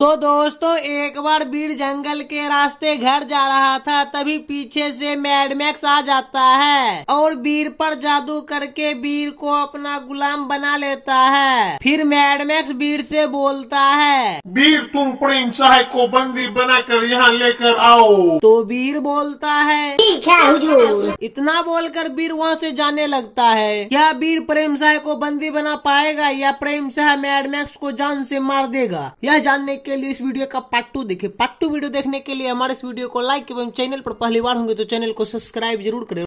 तो दोस्तों एक बार वीर जंगल के रास्ते घर जा रहा था तभी पीछे से मैडमैक्स आ जाता है और बीर पर जादू करके वीर को अपना गुलाम बना लेता है फिर मैडमैक्स वीर से बोलता है वीर करीम शाह को बंदी बनाकर यहाँ लेकर आओ तो वीर बोलता है ठीक है हुजूर इतना बोलकर वीर वहाँ से जाने लगता है क्या वीर प्रेम शाह को बंदी बना पाएगा या प्रेम शाह मैडमैक्स को जान से मार देगा यह जानने के लिए इस वीडियो का पार्ट टू देखे पार्ट टू वीडियो देखने के लिए हमारे इस वीडियो को लाइक एवं चैनल पर पहली बार होंगे तो चैनल को सब्सक्राइब जरूर करें